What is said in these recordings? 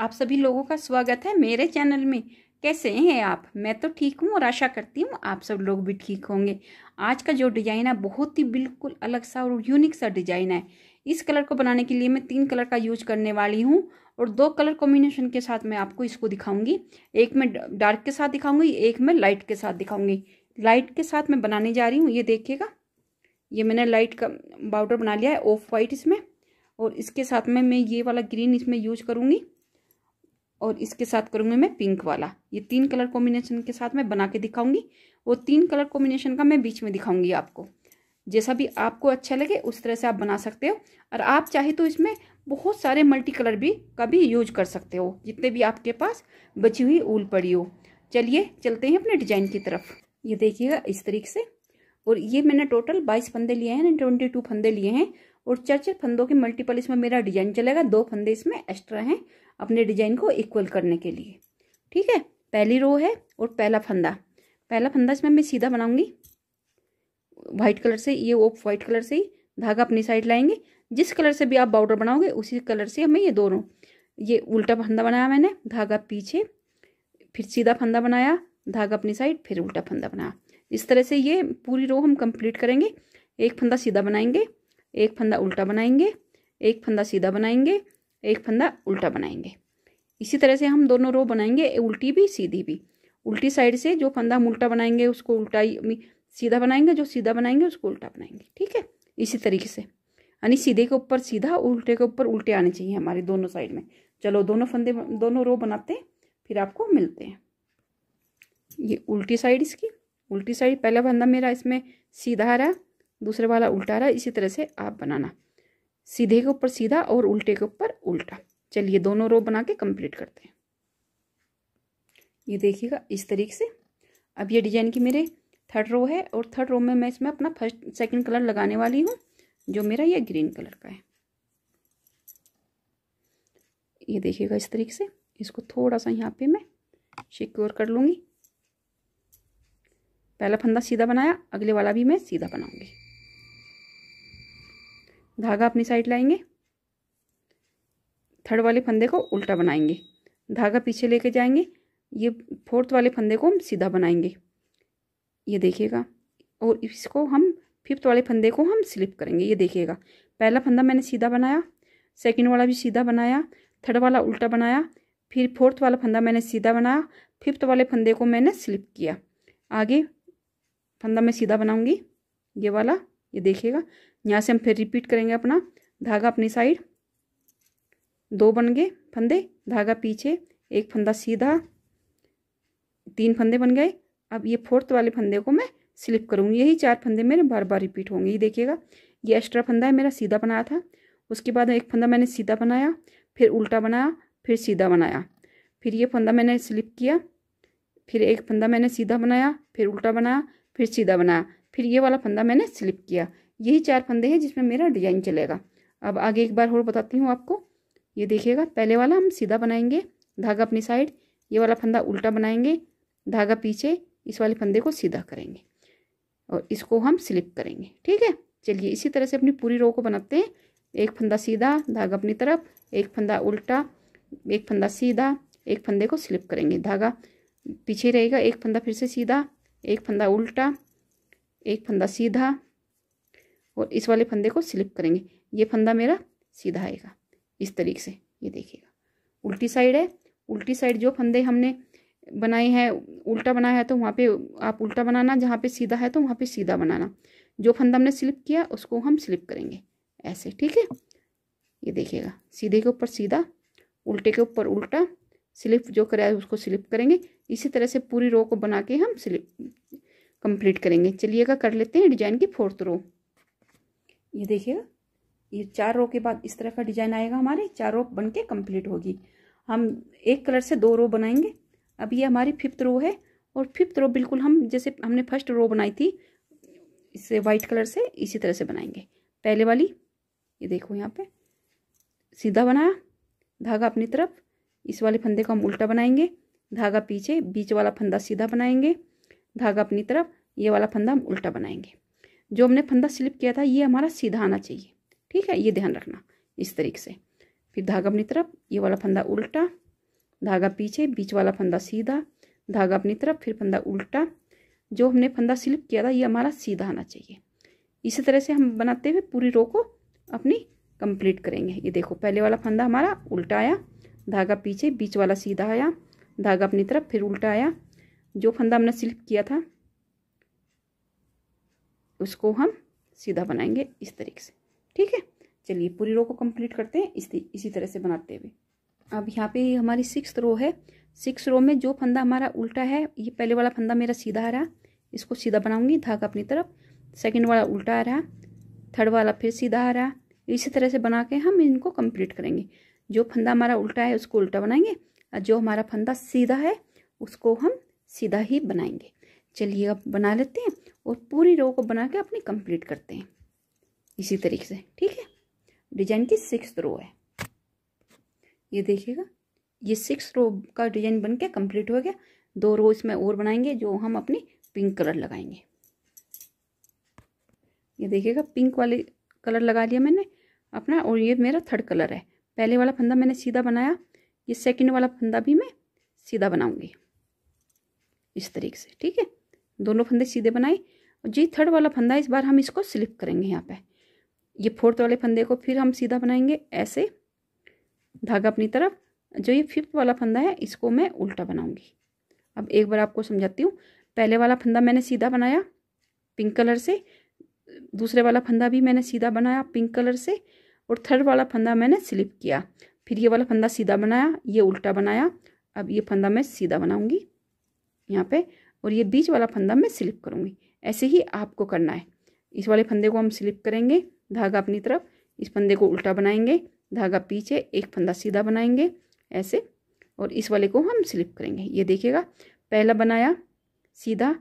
आप सभी लोगों का स्वागत है मेरे चैनल में कैसे हैं आप मैं तो ठीक हूँ और आशा करती हूँ आप सब लोग भी ठीक होंगे आज का जो डिज़ाइन है बहुत ही बिल्कुल अलग सा और यूनिक सा डिज़ाइन है इस कलर को बनाने के लिए मैं तीन कलर का यूज करने वाली हूँ और दो कलर कॉम्बिनेशन के साथ मैं आपको इसको दिखाऊंगी एक में डार्क के साथ दिखाऊंगी एक में लाइट के साथ दिखाऊंगी लाइट के साथ मैं बनाने जा रही हूँ ये देखिएगा ये मैंने लाइट का पाउडर बना लिया है ऑफ वाइट इसमें और इसके साथ में मैं ये वाला ग्रीन इसमें यूज करूँगी और इसके साथ करूँगी मैं पिंक वाला ये तीन कलर कॉम्बिनेशन के साथ मैं बना के दिखाऊंगी वो तीन कलर कॉम्बिनेशन का मैं बीच में दिखाऊंगी आपको जैसा भी आपको अच्छा लगे उस तरह से आप बना सकते हो और आप चाहे तो इसमें बहुत सारे मल्टी कलर भी का भी यूज कर सकते हो जितने भी आपके पास बची हुई ऊल पड़ी हो चलिए चलते हैं अपने डिजाइन की तरफ ये देखिएगा इस तरीके से और ये मैंने टोटल बाईस फंदे लिए हैं ट्वेंटी टू फंदे लिए हैं और चार चार फंदों के मल्टीपल इसमें मेरा डिजाइन चलेगा दो फंदे इसमें एक्स्ट्रा हैं अपने डिजाइन को इक्वल करने के लिए ठीक है पहली रो है और पहला फंदा पहला फंदा इसमें मैं सीधा बनाऊंगी वाइट कलर से ये वो वाइट कलर से ही धागा अपनी साइड लाएंगे जिस कलर से भी आप बॉर्डर बनाओगे उसी कलर से हमें ये दोनों ये उल्टा फंदा बनाया मैंने धागा पीछे फिर सीधा फंदा बनाया धागा अपनी साइड फिर उल्टा फंदा बनाया इस तरह से ये पूरी रो हम कंप्लीट करेंगे एक फंदा सीधा बनाएंगे एक फंदा उल्टा बनाएंगे एक फंदा सीधा बनाएंगे एक फंदा उल्टा बनाएंगे इसी तरह से हम दोनों रो बनाएंगे उल्टी भी सीधी भी उल्टी साइड से जो फंदा हम उल्टा बनाएंगे उसको उल्टा सीधा बनाएंगे जो सीधा बनाएंगे उसको उल्टा बनाएंगे ठीक है इसी तरीके से यानी सीधे के ऊपर सीधा उल्टे के ऊपर उल्टे आने चाहिए हमारे दोनों साइड में चलो दोनों फंदे दोनों रो बनाते हैं फिर आपको मिलते हैं ये उल्टी साइड इसकी उल्टी साइड पहला फंदा मेरा इसमें सीधा आ रहा दूसरे वाला उल्टा रहा इसी तरह से आप बनाना सीधे के ऊपर सीधा और उल्टे के ऊपर उल्टा चलिए दोनों रो बना के कंप्लीट करते हैं ये देखिएगा इस तरीके से अब ये डिजाइन की मेरे थर्ड रो है और थर्ड रो में मैं इसमें अपना फर्स्ट सेकंड कलर लगाने वाली हूँ जो मेरा ये ग्रीन कलर का है ये देखिएगा इस तरीके से इसको थोड़ा सा यहाँ पे मैं सिक्योर कर लूँगी पहला फंदा सीधा बनाया अगले वाला भी मैं सीधा बनाऊँगी धागा अपनी साइड लाएंगे थर्ड वाले फंदे को उल्टा बनाएंगे धागा पीछे लेके जाएंगे ये फोर्थ वाले फंदे को हम सीधा बनाएंगे ये देखिएगा और इसको हम फिफ्थ वाले फंदे को हम स्लिप करेंगे ये देखिएगा पहला फंदा मैंने सीधा बनाया सेकंड वाला भी सीधा बनाया थर्ड वाला उल्टा बनाया फिर फोर्थ वाला फंदा मैंने सीधा बनाया फिफ्थ वाले फंदे को मैंने स्लिप किया आगे फंदा मैं सीधा बनाऊंगी ये वाला ये देखिएगा यहाँ से हम फिर रिपीट करेंगे अपना धागा अपनी साइड दो बन गए फंदे धागा पीछे एक फंदा सीधा तीन फंदे बन गए अब ये फोर्थ वाले फंदे को मैं स्लिप करूँगी यही चार फंदे मेरे बार बार रिपीट होंगे ये देखिएगा ये एक्स्ट्रा फंदा है मेरा सीधा बनाया था उसके बाद एक फंदा मैंने सीधा बनाया फिर उल्टा बनाया फिर सीधा बनाया फिर ये फंदा मैंने स्लिप किया फिर एक फंदा मैंने सीधा बनाया फिर उल्टा बनाया फिर सीधा बनाया फिर ये वाला फंदा मैंने स्लिप किया यही चार फंदे हैं जिसमें मेरा डिजाइन चलेगा अब आगे एक बार और बताती हूँ आपको ये देखिएगा पहले वाला हम सीधा बनाएंगे धागा अपनी साइड ये वाला फंदा उल्टा बनाएंगे धागा पीछे इस वाले फंदे को सीधा करेंगे और इसको हम स्लिप करेंगे ठीक है चलिए इसी तरह से अपनी पूरी रो को बनाते हैं एक फंदा सीधा धागा अपनी तरफ एक फंदा उल्टा एक फंदा सीधा एक फंदे को स्लिप करेंगे धागा पीछे रहेगा एक फंदा फिर से सीधा एक फंदा उल्टा एक फंदा सीधा और इस वाले फंदे को स्लिप करेंगे ये फंदा मेरा सीधा आएगा इस तरीके से ये देखिएगा उल्टी साइड है उल्टी साइड जो फंदे हमने बनाए हैं उल्टा बनाया है तो वहाँ पे आप उल्टा बनाना जहाँ पे सीधा है तो वहाँ पे सीधा बनाना जो फंदा हमने स्लिप किया उसको हम स्लिप करेंगे ऐसे ठीक है ये देखिएगा सीधे के ऊपर सीधा उल्टे के ऊपर उल्टा स्लिप जो करा है उसको स्लिप करेंगे इसी तरह से पूरी रो को बना के हम स्लिप कंप्लीट करेंगे चलिएगा कर लेते हैं डिजाइन की फोर्थ रो ये देखिएगा ये चार रो के बाद इस तरह का डिजाइन आएगा हमारे चार रो बन के कम्प्लीट होगी हम एक कलर से दो रो बनाएंगे अब ये हमारी फिफ्थ रो है और फिफ्थ रो बिल्कुल हम जैसे हमने फर्स्ट रो बनाई थी इससे वाइट कलर से इसी तरह से बनाएंगे पहले वाली ये देखो यहाँ पे सीधा बनाया धागा अपनी तरफ इस वाले फंदे को हम उल्टा बनाएंगे धागा पीछे बीच वाला फंदा सीधा बनाएंगे धागा अपनी तरफ ये वाला फंदा हम उल्टा बनाएंगे जो हमने फंदा स्लिप किया था ये हमारा सीधा आना चाहिए ठीक है ये ध्यान रखना इस तरीके से फिर धागा अपनी तरफ ये वाला फंदा उल्टा धागा पीछे बीच वाला फंदा सीधा धागा अपनी तरफ फिर फंदा उल्टा जो हमने फंदा स्लिप किया था ये हमारा सीधा आना चाहिए इसी तरह से हम बनाते हुए पूरी रो को अपनी कंप्लीट करेंगे ये देखो पहले वाला फंदा हमारा उल्टा आया धागा पीछे बीच वाला सीधा आया धागा अपनी तरफ फिर उल्टा आया जो फंदा हमने स्लिप किया था उसको हम सीधा बनाएंगे इस तरीके से ठीक है चलिए पूरी रो को कंप्लीट करते हैं इस इसी तरह से बनाते हुए अब यहाँ पे हमारी सिक्स रो है सिक्स रो में जो फंदा हमारा उल्टा है ये पहले वाला फंदा मेरा सीधा आ रहा इसको सीधा बनाऊंगी धागा अपनी तरफ सेकंड वाला उल्टा आ रहा थर्ड वाला फिर सीधा आ रहा इसी तरह से बना के हम इनको कंप्लीट करेंगे जो फंदा हमारा उल्टा है उसको उल्टा बनाएंगे और जो हमारा फंदा सीधा है उसको हम सीधा ही बनाएंगे चलिए अब बना लेते हैं और पूरी रो को बना के अपनी कंप्लीट करते हैं इसी तरीके से ठीक है डिजाइन की सिक्स रो है ये देखिएगा ये सिक्स रो का डिजाइन बन के कम्प्लीट हो गया दो रो इसमें और बनाएंगे जो हम अपनी पिंक कलर लगाएंगे ये देखिएगा पिंक वाले कलर लगा लिया मैंने अपना और ये मेरा थर्ड कलर है पहले वाला फंदा मैंने सीधा बनाया ये सेकंड वाला फंदा भी मैं सीधा बनाऊंगी इस तरीके से ठीक है दोनों फंदे सीधे बनाए और जी थर्ड वाला फंदा इस बार हम इसको स्लिप करेंगे यहाँ पे ये फोर्थ वाले फंदे को फिर हम सीधा बनाएंगे ऐसे धागा अपनी तरफ जो ये फिफ्थ वाला फंदा है इसको मैं उल्टा बनाऊंगी अब एक बार आपको समझाती हूँ पहले वाला फंदा मैंने सीधा बनाया पिंक कलर से दूसरे वाला फंदा भी मैंने सीधा बनाया पिंक कलर से और थर्ड वाला फंदा मैंने स्लिप किया फिर ये वाला फंदा सीधा बनाया ये उल्टा बनाया अब ये फंदा मैं सीधा बनाऊंगी यहाँ पे और ये बीच वाला फंदा मैं स्लिप करूँगी ऐसे ही आपको करना है इस वाले फंदे को हम स्लिप करेंगे धागा अपनी तरफ इस फंदे को उल्टा बनाएंगे धागा पीछे एक फंदा सीधा बनाएंगे ऐसे और इस वाले को हम स्लिप करेंगे ये देखिएगा पहला बनाया सीधा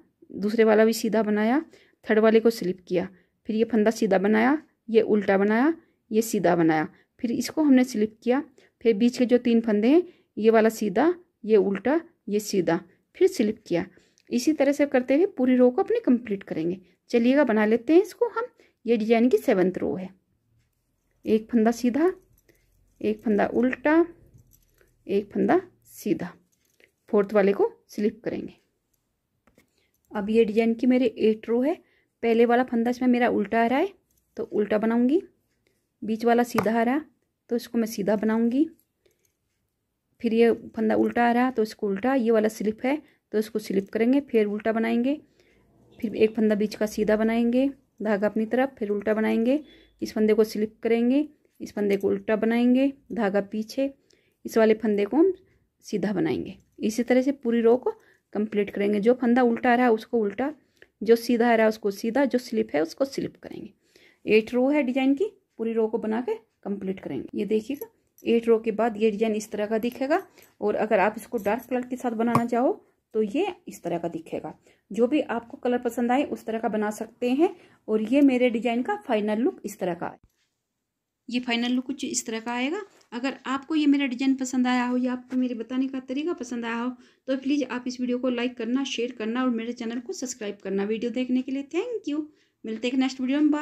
दूसरे वाला भी सीधा बनाया थर्ड वाले को स्लिप किया फिर ये फंदा सीधा बनाया ये उल्टा बनाया ये सीधा बनाया फिर इसको हमने स्लिप किया फिर बीच के जो तीन फंदे हैं ये वाला सीधा ये उल्टा ये सीधा फिर स्लिप किया इसी तरह से करते हुए पूरी रो को अपने कंप्लीट करेंगे चलिएगा बना लेते हैं इसको हम ये डिजाइन की सेवन्थ रो है एक फंदा सीधा एक फंदा उल्टा एक फंदा सीधा फोर्थ वाले को स्लिप करेंगे अब ये डिजाइन की मेरी एट रो है पहले वाला फंदा इसमें मेरा उल्टा आ रहा है तो उल्टा बनाऊंगी बीच वाला सीधा आ रहा तो इसको मैं सीधा बनाऊंगी फिर ये फंदा उल्टा आ रहा तो इसको उल्टा ये वाला स्लिप है तो इसको स्लिप करेंगे फिर उल्टा बनाएंगे फिर एक फंदा बीच का सीधा बनाएंगे धागा अपनी तरफ फिर उल्टा बनाएंगे इस फंदे को स्लिप करेंगे इस फंदे को उल्टा बनाएंगे धागा पीछे इस वाले फंदे को हम सीधा बनाएंगे इसी तरह से पूरी रो को कंप्लीट करेंगे जो फंदा उल्टा आ रहा है उसको उल्टा जो सीधा आ रहा है उसको सीधा जो स्लिप है उसको स्लिप करेंगे एट रो है डिजाइन की पूरी रो को बना के कंप्लीट करेंगे ये देखिएगा एट रो के बाद ये डिजाइन इस तरह का दिखेगा और अगर आप इसको डार्क कलर के साथ बनाना चाहो तो ये इस तरह का दिखेगा जो भी आपको कलर पसंद आए उस तरह का बना सकते हैं और ये मेरे डिजाइन का फाइनल लुक इस तरह का ये फाइनल लुक कुछ इस तरह का आएगा अगर आपको ये मेरा डिजाइन पसंद आया हो या आपको मेरे बताने का तरीका पसंद आया हो तो प्लीज़ आप इस वीडियो को लाइक करना शेयर करना और मेरे चैनल को सब्सक्राइब करना वीडियो देखने के लिए थैंक यू मिलते हैं नेक्स्ट वीडियो में बाय